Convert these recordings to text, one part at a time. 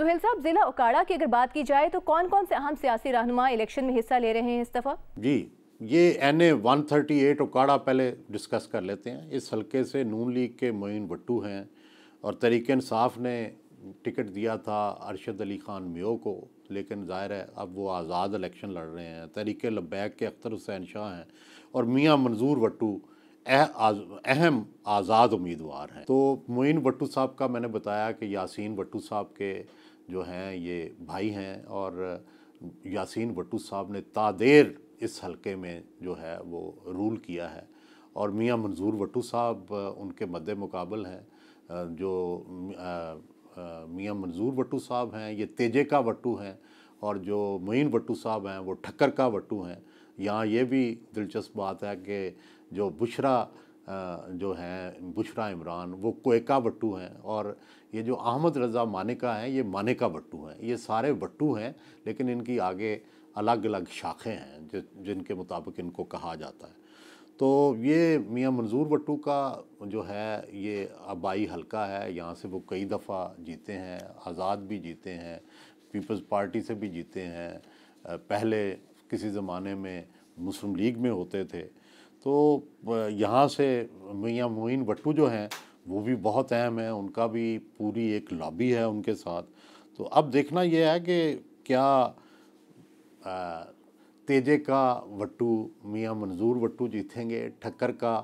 सुहेल साहब जिला उकाड़ा की अगर बात की जाए तो कौन कौन से अहम सियासी रहनुमा इलेक्शन में हिस्सा ले रहे हैं इस दफ़ा जी ये N A one thirty eight Okara पहले डिस्कस कर लेते हैं इस हल्के से नून लीग के मोइन भट्टू हैं और तरीके इंसाफ ने टिकट दिया था अरशद अली ख़ान म्यो को लेकिन ज़ाहिर है अब वो आज़ाद इलेक्शन लड़ रहे हैं तरीके लब्बैक के अख्तर हुसैन शाह हैं और मियाँ मंजूर भट्टू अहम आज़ाद उम्मीदवार हैं तो मोइन भट्टू साहब का मैंने बताया कि यासीन भट्टू साहब के जो हैं ये भाई हैं और यासीन भट्टू साहब ने तादेर इस हलके में जो है वो रूल किया है और मियाँ मंजूर भट्टू साहब उनके मदे मुकाबल हैं जो मियाँ मंजूर भट्टू साहब हैं ये तेजे का भट्टू हैं और जो मोइन भट्टू साहब हैं वो ठक्कर का भट्टू हैं यहाँ ये भी दिलचस्प बात है कि जो बुशरा जो हैं बुशरा इमरान वो कोयका बट्टू हैं और ये जो अहमद रज़ा मानिका हैं ये मानिका बट्टू हैं ये सारे बट्टू हैं लेकिन इनकी आगे अलग अलग शाखें हैं जि, जिनके मुताबिक इनको कहा जाता है तो ये मियाँ मंजूर बट्टू का जो है ये आबाई हलका है यहाँ से वो कई दफ़ा जीते हैं आज़ाद भी जीते हैं पीपल्स पार्टी से भी जीते हैं पहले किसी ज़माने में मुस्लिम लीग में होते थे तो यहाँ से मियाँ मोइन भट्टू जो हैं वो भी बहुत अहम हैं उनका भी पूरी एक लॉबी है उनके साथ तो अब देखना यह है कि क्या तेजे का भट्टू मियाँ मंजूर भट्टू जीतेंगे ठक्कर का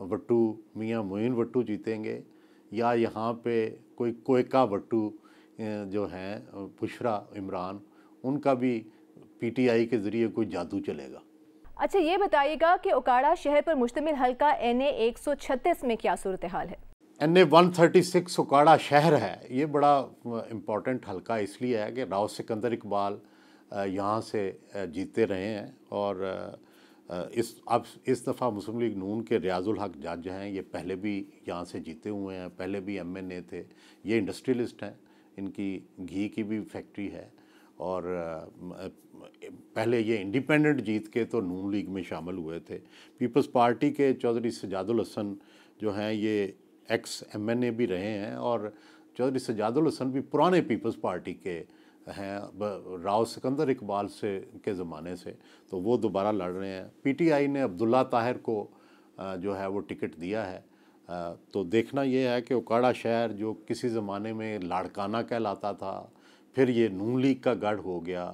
भट्टू मियाँ मोइन भट्टू जीतेंगे या यहाँ पे कोई कोयका भट्टू जो हैं बुशरा इमरान उनका भी पीटीआई के ज़रिए कोई जादू चलेगा अच्छा ये बताइएगा कि ओकाड़ा शहर पर मुश्तमिल हल्का एन ए एक सौ छत्तीस में क्या सूरत हाल है N A one thirty six Okara शहर है ये बड़ा इम्पॉर्टेंट हल्का इसलिए है कि राव सिकंदर इकबाल यहाँ से जीते रहे हैं और इस अब इस दफ़ा मुस्लिम लीग नून के रियाजुल हक जज हैं ये पहले भी यहाँ से जीते हुए हैं पहले भी एम एन ए थे ये इंडस्ट्रियलिस्ट हैं इनकी घी की भी फैक्ट्री है और पहले ये इंडिपेंडेंट जीत के तो नून लीग में शामिल हुए थे पीपल्स पार्टी के चौधरी सजादुल हसन जो हैं ये एक्स एमएनए भी रहे हैं और चौधरी सजादुल हसन भी पुराने पीपल्स पार्टी के हैं राव सिकंदर इकबाल से के ज़माने से तो वो दोबारा लड़ रहे हैं पीटीआई ने अब्दुल्ला ताहिर को जो है वो टिकट दिया है तो देखना ये है कि उकाड़ा शहर जो किसी ज़माने में लाड़काना कहलाता था फिर ये नून लीग का गढ़ हो गया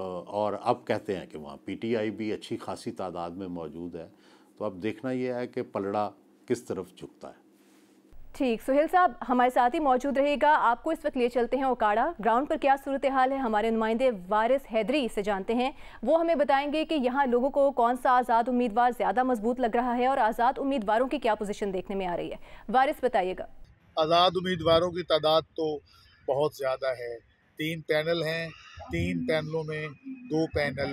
और अब कहते हैं कि वहाँ पीटीआई भी अच्छी खासी तादाद में मौजूद है तो अब देखना यह है कि पलड़ा किस तरफ झुकता है ठीक सुहेल साहब हमारे साथ ही मौजूद रहेगा आपको इस वक्त लिए चलते हैं ओकाड़ा ग्राउंड पर क्या सूरत हाल है हमारे नुमाइंदे वारिस हैदरी से जानते हैं वो हमें बताएंगे कि यहाँ लोगों को कौन सा आज़ाद उम्मीदवार ज़्यादा मजबूत लग रहा है और आज़ाद उम्मीदवारों की क्या पोजीशन देखने में आ रही है वारिस बताइएगा आज़ाद उम्मीदवारों की तादाद तो बहुत ज़्यादा है तीन पैनल हैं तीन पैनलों में दो पैनल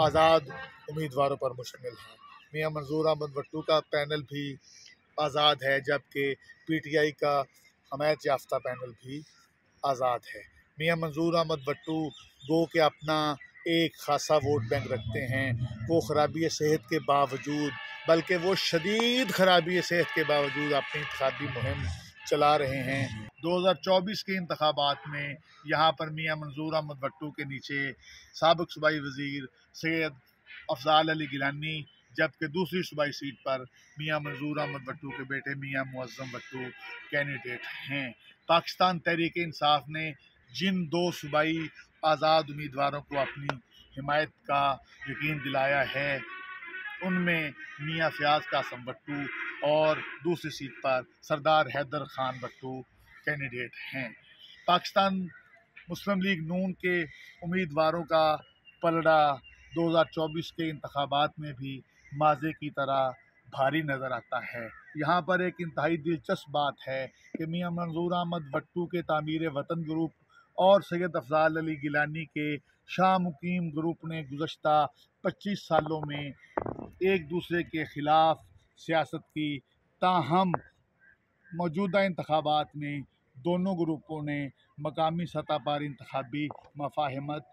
आज़ाद उम्मीदवारों पर मुश्तमिल हैं मियाँ मंजूर अहमद भट्टू का पैनल भी आज़ाद है जबकि पी टी आई का हमायत याफ्ता पैनल भी आज़ाद है मियाँ मंजूर अहमद भट्टू गो के अपना एक खासा वोट बैंक रखते हैं वो खराबी सेहत के बावजूद बल्कि वो शदीद खराबी सेहत के बावजूद अपनी इंतबी मुहिम चला रहे हैं 2024 के इंतबात में यहाँ पर मियाँ मंजूर अहमद भट्टू के नीचे सबक सूबाई वज़ीर सैद अफजाल अली गिलानी जबकि दूसरी सूबाई सीट पर मियाँ मंजूर अहमद भट्टू के बेटे मियाँ मुआज़म भट्टू कैंडिडेट हैं पाकिस्तान तहरीक इंसाफ ने जिन दो सूबाई आज़ाद उम्मीदवारों को अपनी हिमायत का यकीन दिलाया है उनमें मियाँ फयाज कासम भट्टू और दूसरी सीट पर सरदार हैदर खान भट्टू कैंडिडेट हैं पाकिस्तान मुस्लिम लीग नून के उम्मीदवारों का पलड़ा 2024 के इंतबात में भी माजे की तरह भारी नज़र आता है यहाँ पर एक इंतहाई दिलचस्प बात है कि मियाँ मंजूर अहमद भट्टू के तामीर वतन ग्रुप और सैद अफजाल अली गिलानी के शाह मुकीम ग्रुप ने गुज्त पच्चीस सालों में एक दूसरे के ख़िलाफ़ सियासत की ताहम मौजूदा इंतबात में दोनों ग्रुपों ने मकामी सतह पर इंतबी मफाहमत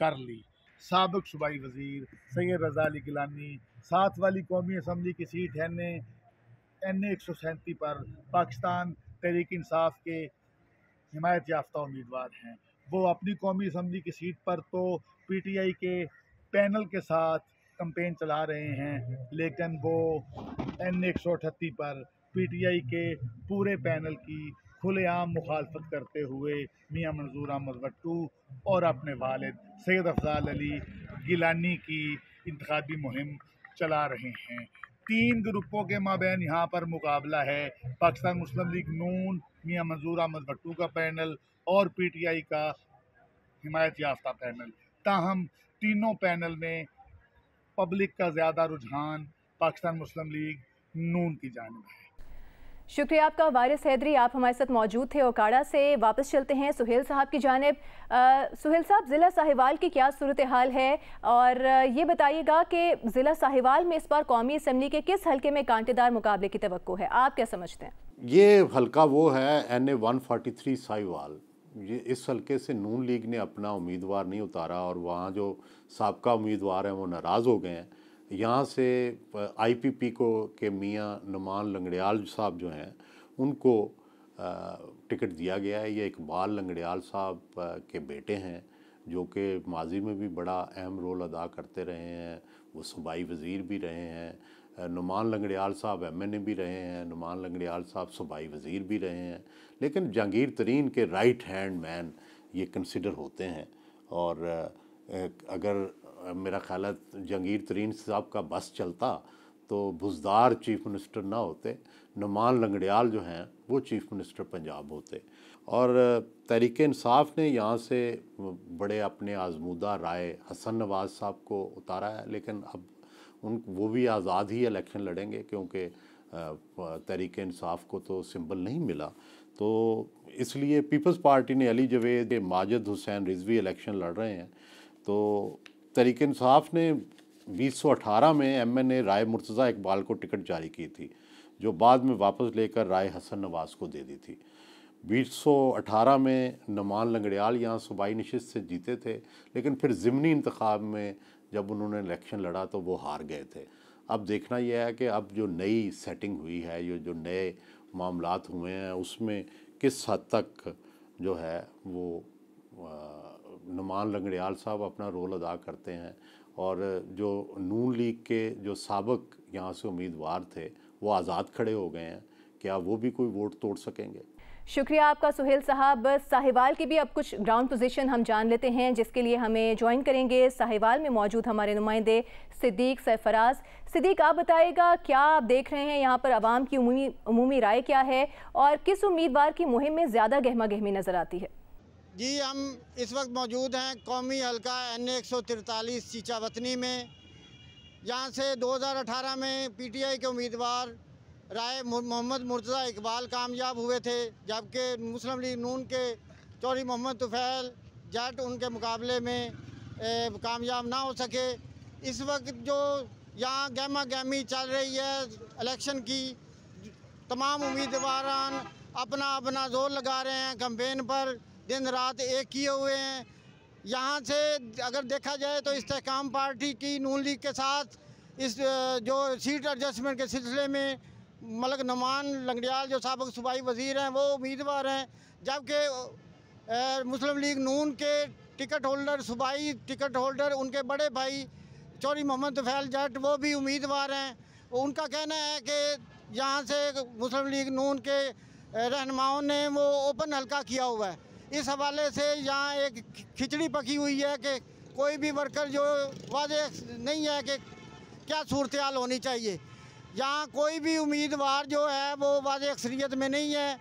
कर ली सबक सूबाई वजीर सैद रजा अली गिलानी साथ वाली कौमी असम्बली की सीट एन एन एक सौ सैंती पर पाकिस्तान तहरीक इंसाफ के हिमायत याफ्ता उम्मीदवार हैं वो अपनी कौमी असम्बली की सीट पर तो पी टी आई के पैनल के साथ कंपेन चला रहे हैं लेकिन वो एन एक सौ अठत्ती पर पीटीआई के पूरे पैनल की खुलेआम मुखालफत करते हुए मियाँ मंजूर अहमद भट्टू और अपने वालद सैद अफजाल अली गिलानी की इंतबी मुहिम चला रहे हैं तीन ग्रुपों के माबेन यहाँ पर मुकाबला है पाकिस्तान मुस्लिम लीग नून मियाँ मंजूर अहमद भट्टू का पैनल और पी टी आई का हिमायत याफ्ता पैनल ताहम तीनों पैनल में पब्लिक का ज़्यादा रुझान पाकिस्तान मुस्लिम लीग नून की जानब है शुक्रिया आपका वारिस हैदरी आप हमारे साथ मौजूद थे ओकाड़ा से वापस चलते हैं सुहेल साहब की जानब सुहेल साहब ज़िला साहिवाल की क्या सूरत हाल है और ये बताइएगा कि ज़िला साहिवाल में इस बार कौमी असम्बली के किस हलके में कांटेदार मुकाबले की तो है आप क्या समझते हैं ये हलका वो है N A one forty three Sahiwal ये इस हलके से नून लीग ने अपना उम्मीदवार नहीं उतारा और वहाँ जो सबका उम्मीदवार हैं वो नाराज़ हो गए हैं यहाँ से आईपीपी को के मियाँ नुमान लंगड़ियाल साहब जो हैं उनको टिकट दिया गया है ये इकबाल लंगड़ियाल साहब के बेटे हैं जो कि माजी में भी बड़ा अहम रोल अदा करते रहे हैं वो सूबाई वज़ीर भी रहे हैं नुमान लंगड़ियाल साहब एम एन ए भी रहे हैं नुमान लंगड़ियाल साहब सूबाई वज़ीर भी रहे हैं लेकिन जहांगीर तरीन के राइट हैंड मैन ये कंसिडर होते हैं और अगर मेरा ख्याल है जहांगीर तरीन साहब का बस चलता तो बुजदार चीफ़ मिनिस्टर ना होते नुमान लंगड़ियाल जो हैं वो चीफ़ मिनिस्टर पंजाब होते और तहरीक इंसाफ ने यहाँ से बड़े अपने आजमूदा राय हसन नवाज़ साहब को उतारा है लेकिन अब उन वो भी आज़ाद ही इलेक्शन लड़ेंगे क्योंकि तरीके इंसाफ को तो सिंबल नहीं मिला तो इसलिए पीपल्स पार्टी ने अली जवेद माजद हुसैन रिजवी इलेक्शन लड़ रहे हैं तो तरीके इंसाफ ने 2018 में एमएनए राय मुर्तज़ा इकबाल को टिकट जारी की थी जो बाद में वापस लेकर राय हसन नवाज को दे दी थी 2018 में नमान लंगड़ियाल यहाँ सूबाई नशस्त से जीते थे लेकिन फिर ज़मनी इंतखब में जब उन्होंने इलेक्शन लड़ा तो वो हार गए थे अब देखना यह है कि अब जो नई सेटिंग हुई है ये जो नए मामला हुए हैं उसमें किस हद तक जो है वो नुमान लंगड़ियाल साहब अपना रोल अदा करते हैं और जो नून लीग के जो सबक यहाँ से उम्मीदवार थे वो आज़ाद खड़े हो गए हैं क्या वो भी कोई वोट तोड़ सकेंगे शुक्रिया आपका सुहेल साहब साहिवाल की भी अब कुछ ग्राउंड पोजीशन हम जान लेते हैं जिसके लिए हमें ज्वाइन करेंगे साहिवाल में मौजूद हमारे नुमाइंदे सिद्दीक सरफराज सिद्दीक आप बताएगा क्या आप देख रहे हैं यहाँ पर आवाम की उमूमी राय क्या है और किस उम्मीदवार की मुहिम में ज़्यादा गहमा गहमी नज़र आती है जी हम इस वक्त मौजूद हैं कौमी हल्का एन एक सौ तिरतालीस चीचावतनी में यहाँ से दो हज़ार अठारह में पी टी आई के उम्मीदवार राय मोहम्मद मुर्तज़ा इकबाल कामयाब हुए थे जबकि मुस्लिम लीग नून के चौधरी मोहम्मद तुफ़ैल जट उनके मुकाबले में कामयाब ना हो सके इस वक्त जो यहाँ गहमा गहमी चल रही है इलेक्शन की तमाम उम्मीदवार अपना अपना जोर लगा रहे हैं कम्पेन पर दिन रात एक किए हुए हैं यहाँ से अगर देखा जाए तो इस्तेकाम पार्टी की नून लीग के साथ इस जो सीट एडजस्टमेंट के सिलसिले में मलक नमान लंगड़ियाल जो सबक सूबाई वजीर हैं वो उम्मीदवार हैं जबकि मुस्लिम लीग नून के टिकट होल्डर सूबाई टिकट होल्डर उनके बड़े भाई चौरी मोहम्मद फैल जट वो भी उम्मीदवार हैं उनका कहना है कि यहाँ से मुस्लिम लीग नून के रहनुमाओं ने वो ओपन हल्का किया हुआ है इस हवाले से यहाँ एक खिचड़ी पकी हुई है कि कोई भी वर्कर जो वाज नहीं है कि क्या सूरत होनी चाहिए यहाँ कोई भी उम्मीदवार जो है वो वाज अक्सरीत में नहीं है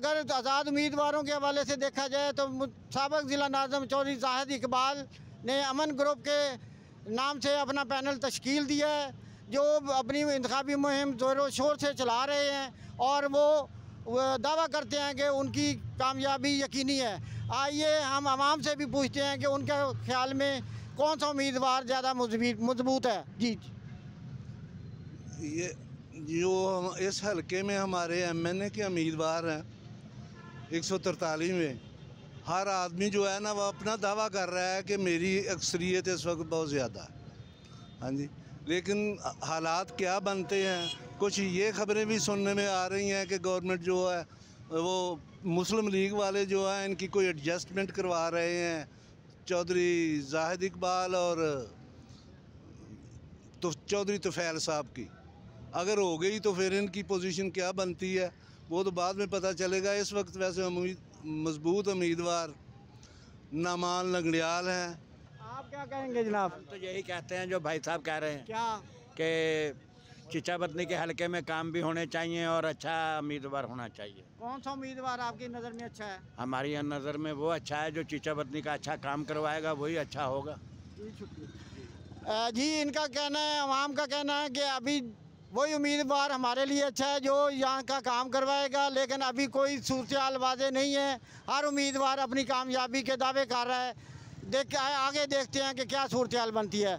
अगर आज़ाद उम्मीदवारों के हवाले से देखा जाए तो सबक ज़िला नाजम चौधरी जाहिद इकबाल ने अमन ग्रुप के नाम से अपना पैनल तश्कील दिया है जो अपनी इंतबी मुहिम जोर शोर से चला रहे हैं और वो दावा करते हैं कि उनकी कामयाबी यकीनी है आइए हम आवाम से भी पूछते हैं कि उनके ख्याल में कौन सा उम्मीदवार ज़्यादा मजबूत है जी जी ये जो इस हलके में हमारे एम एन ए के उम्मीदवार हैं एक सौ तरतालीस में हर आदमी जो है ना वह अपना दावा कर रहा है कि मेरी अक्सरियत इस वक्त बहुत ज़्यादा है हाँ जी लेकिन हालात क्या बनते हैं कुछ ये खबरें भी सुनने में आ रही हैं कि गवर्नमेंट जो है वो मुस्लिम लीग वाले जो हैं इनकी कोई एडजस्टमेंट करवा रहे हैं चौधरी जाहिद इकबाल और तो चौधरी तुफैल साहब की अगर हो गई तो फिर इनकी पोजीशन क्या बनती है वो तो बाद में पता चलेगा इस वक्त वैसे उम्मीद मजबूत उम्मीदवार नामाल लंगड़ियाल हैं आप क्या कहेंगे जनाब तो यही कहते हैं जो भाई साहब कह रहे हैं क्या कि चिचा बदनी के हलके में काम भी होने चाहिए और अच्छा उम्मीदवार होना चाहिए कौन सा उम्मीदवार आपकी नज़र में अच्छा है हमारी यहाँ नज़र में वो अच्छा है जो चिचा पत्नी का अच्छा काम करवाएगा वही अच्छा होगा जी इनका कहना है आवाम का कहना है कि अभी वही उम्मीदवार हमारे लिए अच्छा है जो यहाँ का काम करवाएगा लेकिन अभी कोई सूरत वाजे नहीं है हर उम्मीदवार अपनी कामयाबी के दावे कर रहा है देख आगे देखते हैं कि क्या सूरत बनती है